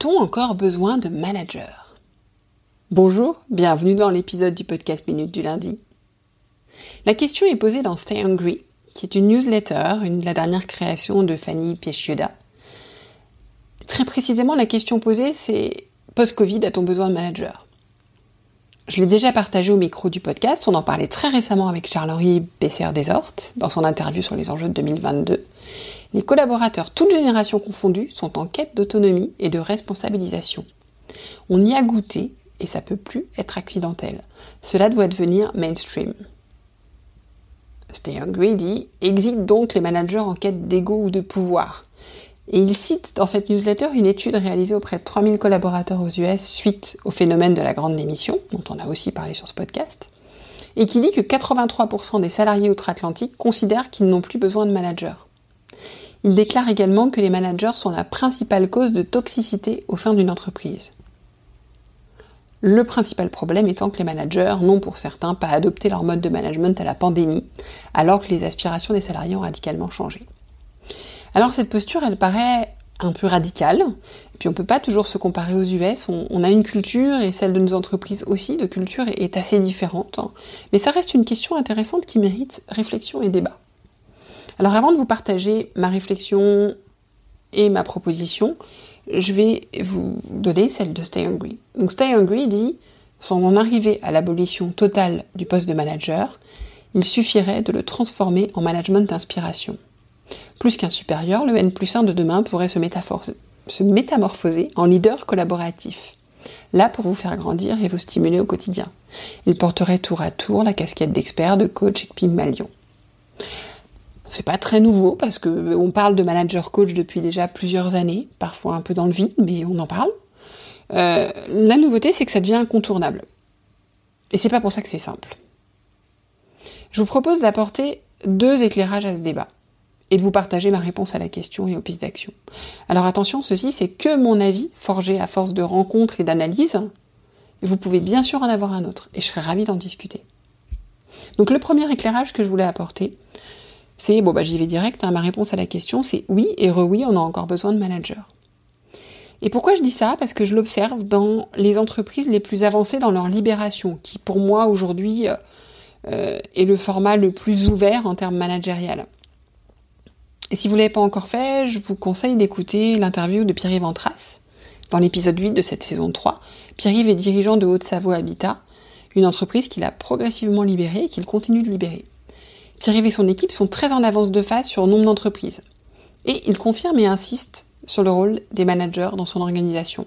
A-t-on encore besoin de managers Bonjour, bienvenue dans l'épisode du podcast Minute du lundi. La question est posée dans Stay Hungry, qui est une newsletter, une, de la dernière création de Fanny Piechioda. Très précisément, la question posée, c'est post-Covid, a-t-on besoin de manager Je l'ai déjà partagé au micro du podcast, on en parlait très récemment avec Charles-Henri Besser-Desortes dans son interview sur les enjeux de 2022. Les collaborateurs, toutes générations confondues, sont en quête d'autonomie et de responsabilisation. On y a goûté et ça peut plus être accidentel. Cela doit devenir mainstream. Stay Hungry dit Exit donc les managers en quête d'ego ou de pouvoir. Et il cite dans cette newsletter une étude réalisée auprès de 3000 collaborateurs aux US suite au phénomène de la grande démission, dont on a aussi parlé sur ce podcast, et qui dit que 83% des salariés outre-Atlantique considèrent qu'ils n'ont plus besoin de managers. Il déclare également que les managers sont la principale cause de toxicité au sein d'une entreprise. Le principal problème étant que les managers n'ont pour certains pas adopté leur mode de management à la pandémie, alors que les aspirations des salariés ont radicalement changé. Alors cette posture, elle paraît un peu radicale, et puis on ne peut pas toujours se comparer aux US, on, a une culture, et celle de nos entreprises aussi, de culture est assez différente, mais ça reste une question intéressante qui mérite réflexion et débat. Alors avant de vous partager ma réflexion et ma proposition, je vais vous donner celle de Stay Hungry. Donc Stay Hungry dit, sans en arriver à l'abolition totale du poste de manager, il suffirait de le transformer en management d'inspiration. Plus qu'un supérieur, le N plus 1 de demain pourrait se, métamorphoser en leader collaboratif là pour vous faire grandir et vous stimuler au quotidien. Il porterait tour à tour la casquette d'expert, de coach et de pygmalion. C'est pas très nouveau parce que euh, on parle de manager coach depuis déjà plusieurs années, parfois un peu dans le vide, mais on en parle. Euh, la nouveauté, c'est que ça devient incontournable. Et c'est pas pour ça que c'est simple. Je vous propose d'apporter deux éclairages à ce débat et de vous partager ma réponse à la question et aux pistes d'action. Alors attention, ceci c'est que mon avis forgé à force de rencontres et d'analyses. Vous pouvez bien sûr en avoir un autre et je serais ravie d'en discuter. Donc le premier éclairage que je voulais apporter, c'est bon bah j'y vais direct, hein. ma réponse à la question c'est oui et re-oui, on a encore besoin de managers. Et pourquoi je dis ça Parce que je l'observe dans les entreprises les plus avancées dans leur libération, qui pour moi aujourd'hui euh, euh, est le format le plus ouvert en termes managériels. Et si vous ne l'avez pas encore fait, je vous conseille d'écouter l'interview de Pierre-Yves Antras dans l'épisode 8 de cette saison 3. Pierre-Yves est dirigeant de Haute-Savoie Habitat, une entreprise qu'il a progressivement libérée et qu'il continue de libérer. Thierry et son équipe sont très en avance de phase sur nombre d'entreprises. Et il confirme et insiste sur le rôle des managers dans son organisation.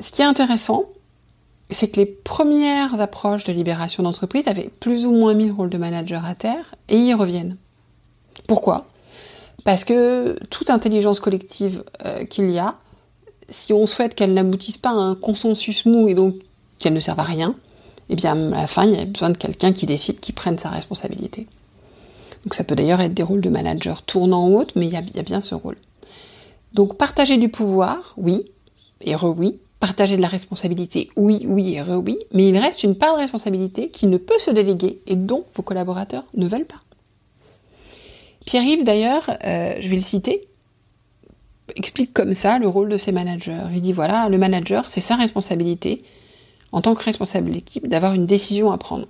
Ce qui est intéressant, c'est que les premières approches de libération d'entreprise avaient plus ou moins mis le rôle de manager à terre et y reviennent. Pourquoi Parce que toute intelligence collective euh, qu'il y a, si on souhaite qu'elle n'aboutisse pas à un consensus mou et donc qu'elle ne serve à rien, eh bien à la fin, il y a besoin de quelqu'un qui décide, qui prenne sa responsabilité. Donc ça peut d'ailleurs être des rôles de manager tournant en autre, mais il y, a, bien ce rôle. Donc partager du pouvoir, oui, et re-oui. Partager de la responsabilité, oui, oui et re-oui. Mais il reste une part de responsabilité qui ne peut se déléguer et dont vos collaborateurs ne veulent pas. Pierre-Yves, d'ailleurs, euh, je vais le citer, explique comme ça le rôle de ses managers. Il dit voilà, le manager, c'est sa responsabilité, en tant que responsable d'équipe, d'avoir une décision à prendre.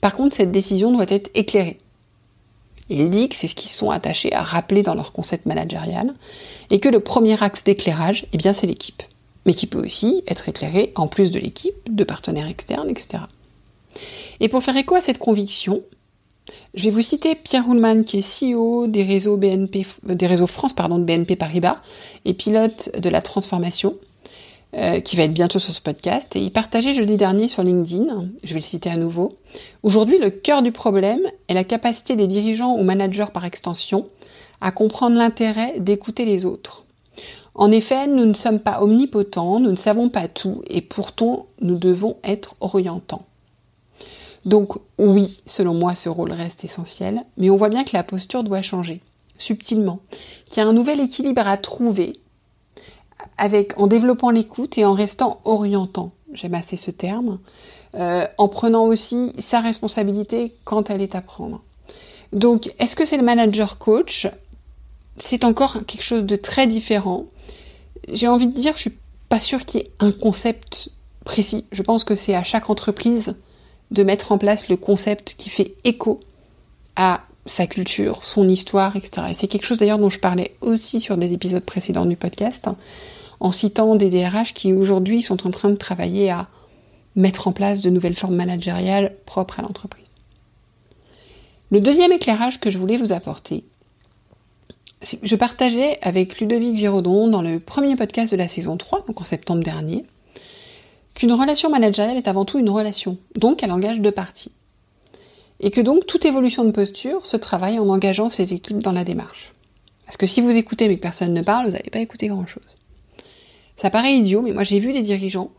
Par contre, cette décision doit être éclairée. Il dit que c'est ce qu'ils sont attachés à rappeler dans leur concept managérial, et que le premier axe d'éclairage, eh bien, c'est l'équipe. Mais qui peut aussi être éclairé en plus de l'équipe, de partenaires externes, etc. Et pour faire écho à cette conviction, je vais vous citer Pierre Houlman, qui est CEO des réseaux, BNP, euh, des réseaux France pardon, de BNP Paribas et pilote de la transformation, euh, qui va être bientôt sur ce podcast, et il partageait jeudi dernier sur LinkedIn, je vais le citer à nouveau, Aujourd'hui, le cœur du problème est la capacité des dirigeants ou managers par extension à comprendre l'intérêt d'écouter les autres. En effet, nous ne sommes pas omnipotents, nous ne savons pas tout, et pourtant nous devons être orientants. Donc oui, selon moi, ce rôle reste essentiel, mais on voit bien que la posture doit changer, subtilement, qu'il y a un nouvel équilibre à trouver avec, en développant l'écoute et en restant orientant. J'aime assez ce terme. Euh, en prenant aussi sa responsabilité quand elle est à prendre. Donc, est-ce que c'est le manager coach C'est encore quelque chose de très différent. J'ai envie de dire, je suis pas sûre qu'il y ait un concept précis. Je pense que c'est à chaque entreprise de mettre en place le concept qui fait écho à sa culture, son histoire, etc. c'est quelque chose d'ailleurs dont je parlais aussi sur des épisodes précédents du podcast, hein, en citant des DRH qui aujourd'hui sont en train de travailler à mettre en place de nouvelles formes managériales propres à l'entreprise. Le deuxième éclairage que je voulais vous apporter, je partageais avec Ludovic Giraudon dans le premier podcast de la saison 3, donc en septembre dernier, qu'une relation managériale est avant tout une relation, donc elle engage deux parties. Et que donc toute évolution de posture se travaille en engageant ses équipes dans la démarche. Parce que si vous écoutez mais que personne ne parle, vous n'allez pas écouté grand-chose. Ça paraît idiot, mais moi j'ai vu des dirigeants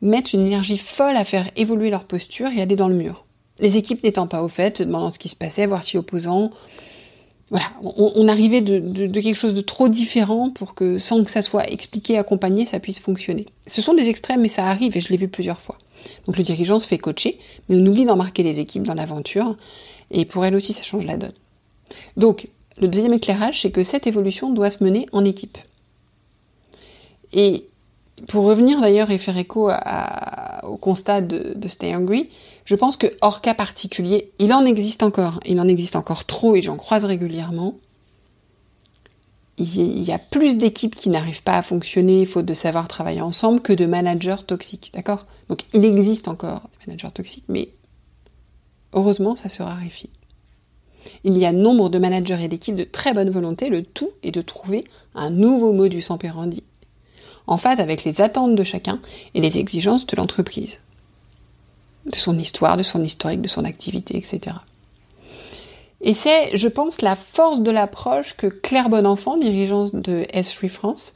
mettre une énergie folle à faire évoluer leur posture et aller dans le mur. Les équipes n'étant pas au fait, se demandant ce qui se passait, voir si opposant. Voilà, on, arrivait de, de, quelque chose de trop différent pour que, sans que ça soit expliqué, accompagné, ça puisse fonctionner. Ce sont des extrêmes, mais ça arrive et je l'ai vu plusieurs fois. Donc le dirigeant se fait coacher, mais on oublie d'embarquer les équipes dans l'aventure, et pour elle aussi, ça change la donne. Donc, le deuxième éclairage, c'est que cette évolution doit se mener en équipe. Et pour revenir d'ailleurs et faire écho au constat de, de, Stay Hungry, je pense que hors cas particulier, il en existe encore, il en existe encore trop et j'en croise régulièrement il y a plus d'équipes qui n'arrivent pas à fonctionner faute de savoir travailler ensemble que de managers toxiques, d'accord Donc il existe encore des managers toxiques, mais heureusement ça se raréfie. Il y a nombre de managers et d'équipes de très bonne volonté, le tout est de trouver un nouveau modus operandi en phase avec les attentes de chacun et les exigences de l'entreprise, de son histoire, de son historique, de son activité, etc. Et c'est, je pense, la force de l'approche que Claire Bonenfant, dirigeante de S3 France,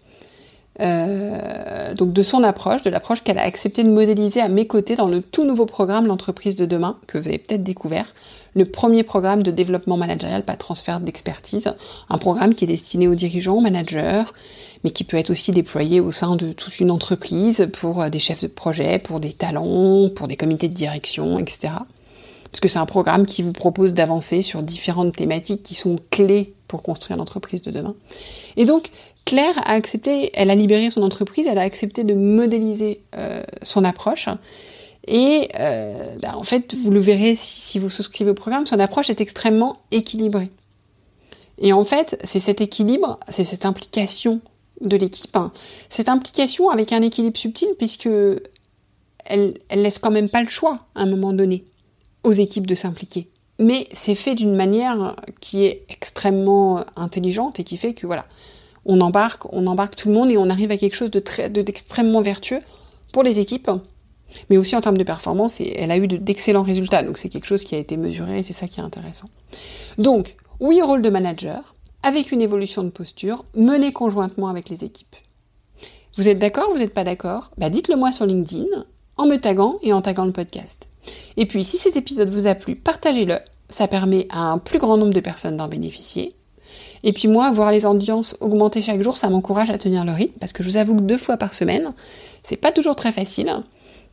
euh, donc de son approche, de l'approche qu'elle a accepté de modéliser à mes côtés dans le tout nouveau programme L'entreprise de demain, que vous avez peut-être découvert, le premier programme de développement managérial pas transfert d'expertise, un programme qui est destiné aux dirigeants, aux managers, mais qui peut être aussi déployé au sein de toute une entreprise pour euh, des chefs de projet, pour des talents, pour des comités de direction, etc parce que c'est un programme qui vous propose d'avancer sur différentes thématiques qui sont clés pour construire l'entreprise de demain. Et donc, Claire a accepté, elle a libéré son entreprise, elle a accepté de modéliser euh, son approche. Et euh, bah, en fait, vous le verrez si, vous souscrivez au programme, son approche est extrêmement équilibrée. Et en fait, c'est cet équilibre, c'est cette implication de l'équipe, hein. cette implication avec un équilibre subtil, puisque elle, elle laisse quand même pas le choix à un moment donné aux équipes de s'impliquer. Mais c'est fait d'une manière qui est extrêmement euh, intelligente et qui fait que voilà, on embarque, on embarque tout le monde et on arrive à quelque chose de très, d'extrêmement vertueux pour les équipes, mais aussi en termes de performance. Et elle a eu d'excellents résultats, donc c'est quelque chose qui a été mesuré et c'est ça qui est intéressant. Donc, oui, rôle de manager, avec une évolution de posture, menée conjointement avec les équipes. Vous êtes d'accord, vous n'êtes pas d'accord bah Dites-le moi sur LinkedIn, en me taguant et en taguant le podcast. Et puis, si cet épisode vous a plu, partagez-le. Ça permet à un plus grand nombre de personnes d'en bénéficier. Et puis moi, voir les audiences augmenter chaque jour, ça m'encourage à tenir le rythme, parce que je vous avoue que deux fois par semaine, c'est pas toujours très facile,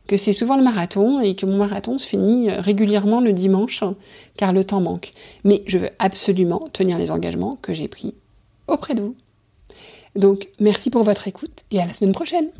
que c'est souvent le marathon, et que mon marathon se finit euh, régulièrement le dimanche, car le temps manque. Mais je veux absolument tenir les engagements que j'ai pris auprès de vous. Donc, merci pour votre écoute, et à la semaine prochaine